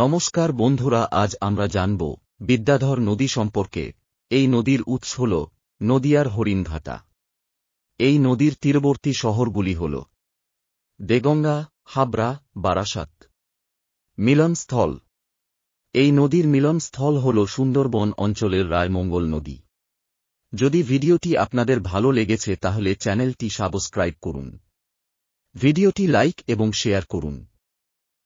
নমস্কার বন্ধুরা আজ আমরা জানব বিদ্যাধর নদী সম্পর্কে এই নদীর উৎস হল নদিয়ার হরিণঘাটা এই নদীর তীরবর্তী শহরগুলি হল দেগঙ্গা হাবড়া বারাসাত মিলনস্থল এই নদীর মিলনস্থল হল সুন্দরবন অঞ্চলের রায়মঙ্গল নদী যদি ভিডিওটি আপনাদের ভালো লেগেছে তাহলে চ্যানেলটি সাবস্ক্রাইব করুন ভিডিওটি লাইক এবং শেয়ার করুন